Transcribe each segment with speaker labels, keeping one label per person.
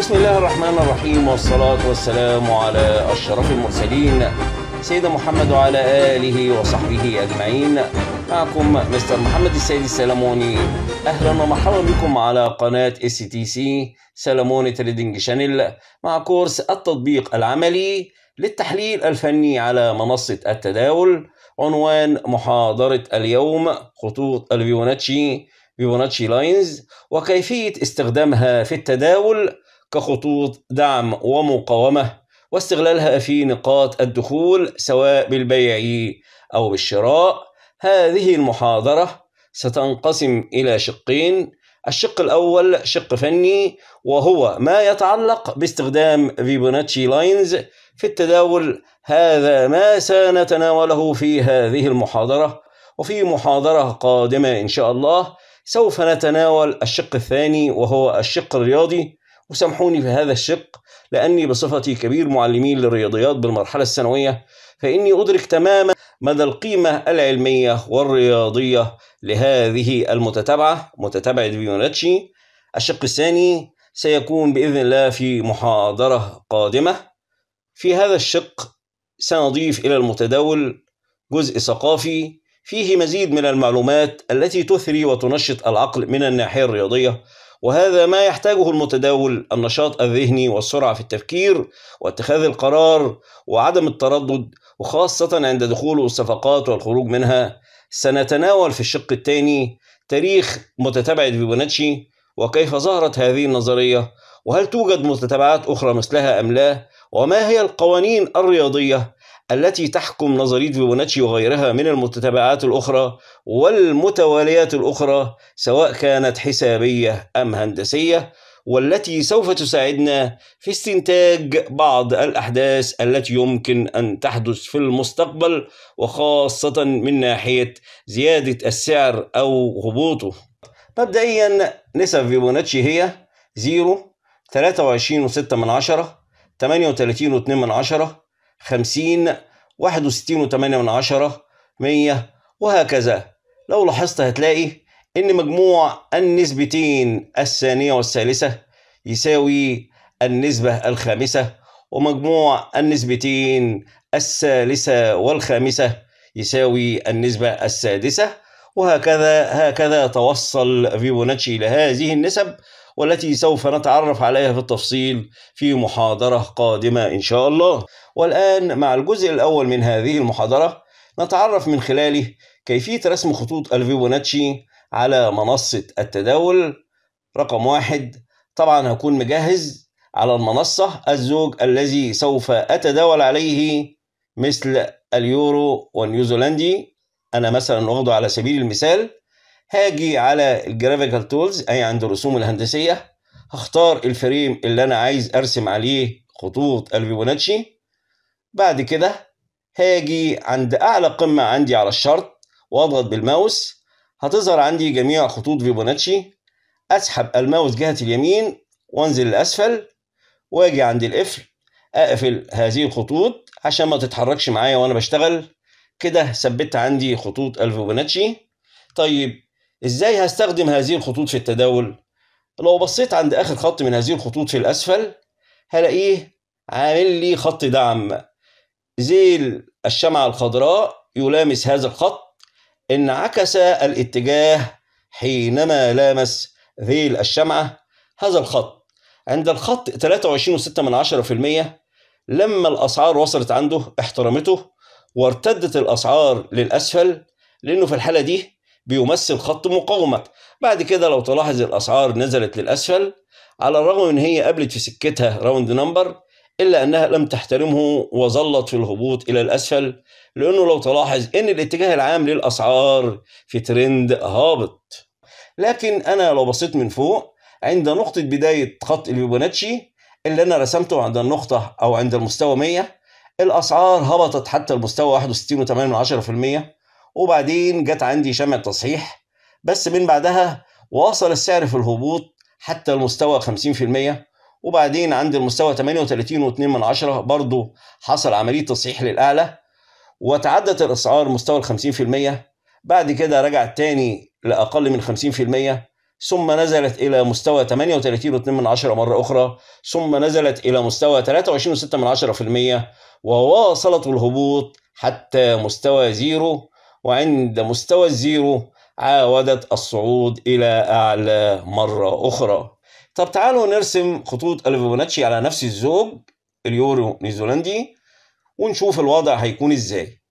Speaker 1: بسم الله الرحمن الرحيم والصلاة والسلام على أشرف المرسلين سيدنا محمد وعلى آله وصحبه أجمعين معكم مستر محمد السيد السلموني أهلا ومرحبا بكم على قناة اس تي سي سلموني تريدنج شانل مع كورس التطبيق العملي للتحليل الفني على منصة التداول عنوان محاضرة اليوم خطوط البيوناتشي بيوناتشي لاينز وكيفية استخدامها في التداول كخطوط دعم ومقاومة واستغلالها في نقاط الدخول سواء بالبيع أو بالشراء هذه المحاضرة ستنقسم إلى شقين الشق الأول شق فني وهو ما يتعلق باستخدام فيبوناتشي لاينز في التداول هذا ما سنتناوله في هذه المحاضرة وفي محاضرة قادمة إن شاء الله سوف نتناول الشق الثاني وهو الشق الرياضي وسامحوني في هذا الشق لأني بصفتي كبير معلمين للرياضيات بالمرحلة الثانوية فإني أدرك تماما مدى القيمة العلمية والرياضية لهذه المتتابعة متتابعة فيوناتشي الشق الثاني سيكون بإذن الله في محاضرة قادمة في هذا الشق سنضيف إلى المتداول جزء ثقافي فيه مزيد من المعلومات التي تثري وتنشط العقل من الناحية الرياضية وهذا ما يحتاجه المتداول النشاط الذهني والسرعة في التفكير واتخاذ القرار وعدم التردد وخاصة عند دخول الصفقات والخروج منها سنتناول في الشق الثاني تاريخ متتبعة فيبوناتشي وكيف ظهرت هذه النظرية وهل توجد متتبعات أخرى مثلها أم لا وما هي القوانين الرياضية التي تحكم نظرية فيبوناتشي وغيرها من المتتبعات الأخرى والمتواليات الأخرى سواء كانت حسابية أم هندسية والتي سوف تساعدنا في استنتاج بعض الأحداث التي يمكن أن تحدث في المستقبل وخاصة من ناحية زيادة السعر أو هبوطه مبدئيا نسب فيبوناتشي هي 0 23.6 38.2 خمسين واحد وستين وثمانية من عشرة مية وهكذا لو لاحظت هتلاقي إن مجموع النسبتين الثانية والثالثة يساوي النسبة الخامسة ومجموع النسبتين الثالثة والخامسة يساوي النسبة السادسة وهكذا هكذا توصل فيبوناتشي إلى هذه النسب والتي سوف نتعرف عليها في التفصيل في محاضرة قادمة إن شاء الله والآن مع الجزء الأول من هذه المحاضرة نتعرف من خلاله كيفية رسم خطوط الفيبوناتشي على منصة التداول رقم واحد طبعا هكون مجهز على المنصة الزوج الذي سوف أتداول عليه مثل اليورو والنيوزيلندي انا مثلا واخده على سبيل المثال هاجي على الجرافيكال تولز اي عند الرسوم الهندسيه هختار الفريم اللي انا عايز ارسم عليه خطوط الفيبوناتشي بعد كده هاجي عند اعلى قمه عندي على الشرط واضغط بالماوس هتظهر عندي جميع خطوط فيبوناتشي اسحب الماوس جهه اليمين وانزل لاسفل واجي عند القفل اقفل هذه الخطوط عشان ما تتحركش معايا وانا بشتغل كده ثبت عندي خطوط الفيبوناتشي طيب ازاي هستخدم هذه الخطوط في التداول لو بصيت عند اخر خط من هذه الخطوط في الاسفل هلاقيه عامل لي خط دعم زيل الشمعة الخضراء يلامس هذا الخط انعكس الاتجاه حينما لامس ذيل الشمعة هذا الخط عند الخط 23.6% لما الأسعار وصلت عنده احترمته وارتدت الأسعار للأسفل لأنه في الحالة دي بيمثل خط مقاومة بعد كده لو تلاحظ الأسعار نزلت للأسفل على الرغم من هي قابلت في سكتها راوند نمبر إلا أنها لم تحترمه وظلت في الهبوط إلى الأسفل لأنه لو تلاحظ أن الاتجاه العام للأسعار في ترند هابط لكن أنا لو بصيت من فوق عند نقطة بداية خط الفيبوناتشي اللي أنا رسمته عند النقطة أو عند المستوى 100 الأسعار هبطت حتى المستوى 61.8% وبعدين جت عندي شمع تصحيح بس من بعدها واصل السعر في الهبوط حتى المستوى 50% وبعدين عند المستوى 38.2 برضه حصل عملية تصحيح للأعلى وتعدت الأسعار مستوى ال 50% بعد كده رجعت تاني لأقل من 50% ثم نزلت إلى مستوى 38.2 مرة أخرى ثم نزلت إلى مستوى 23.6% وواصلت الهبوط حتى مستوى زيرو وعند مستوى الزيرو عاودت الصعود إلى أعلى مرة أخرى طب تعالوا نرسم خطوط الفيبوناتشي على نفس الزوج اليورو نيوزيلندي ونشوف الوضع هيكون ازاي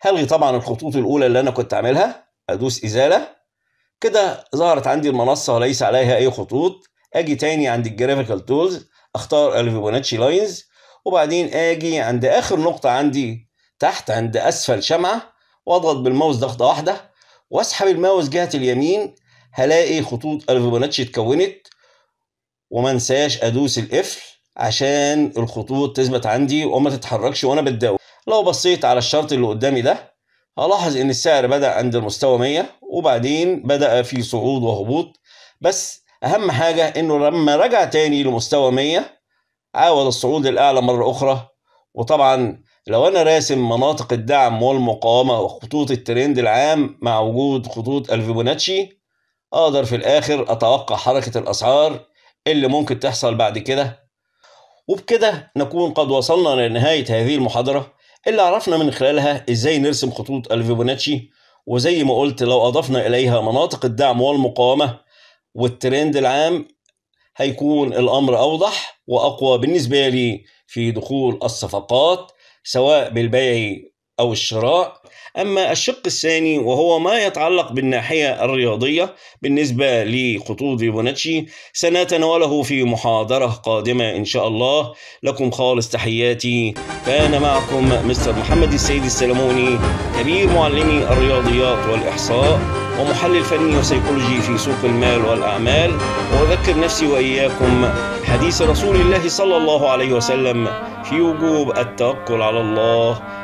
Speaker 1: هلغي طبعا الخطوط الأولى اللي أنا كنت عاملها أدوس إزالة كده ظهرت عندي المنصة وليس عليها أي خطوط أجي تاني عند الجرافيكال تولز أختار الفيبوناتشي لاينز وبعدين أجي عند آخر نقطة عندي تحت عند أسفل شمعة وأضغط بالماوس ضغطة واحدة وأسحب الماوس جهة اليمين هلاقي خطوط الفيبوناتشي اتكونت ومنساش أدوس القفل عشان الخطوط تثبت عندي وما تتحركش وأنا بتداول لو بصيت على الشرط اللي قدامي ده هلاحظ ان السعر بدأ عند المستوى 100 وبعدين بدأ في صعود وهبوط بس اهم حاجة انه لما رجع تاني لمستوى 100 عاود الصعود الاعلى مرة اخرى وطبعا لو انا راسم مناطق الدعم والمقاومة وخطوط الترند العام مع وجود خطوط الفيبوناتشي اقدر في الاخر اتوقع حركة الاسعار اللي ممكن تحصل بعد كده وبكده نكون قد وصلنا لنهاية هذه المحاضرة اللي عرفنا من خلالها ازاي نرسم خطوط الفيبوناتشي وزي ما قلت لو اضفنا اليها مناطق الدعم والمقاومه والترند العام هيكون الامر اوضح واقوى بالنسبه لي في دخول الصفقات سواء بالبيع او الشراء أما الشق الثاني وهو ما يتعلق بالناحية الرياضية بالنسبة لخطوط فيبوناتشي سنتناوله في محاضرة قادمة إن شاء الله لكم خالص تحياتي كان معكم مستر محمد السيد السلموني كبير معلمي الرياضيات والإحصاء ومحلل فني وسيكولوجي في سوق المال والأعمال وأذكر نفسي وإياكم حديث رسول الله صلى الله عليه وسلم في وجوب التوكل على الله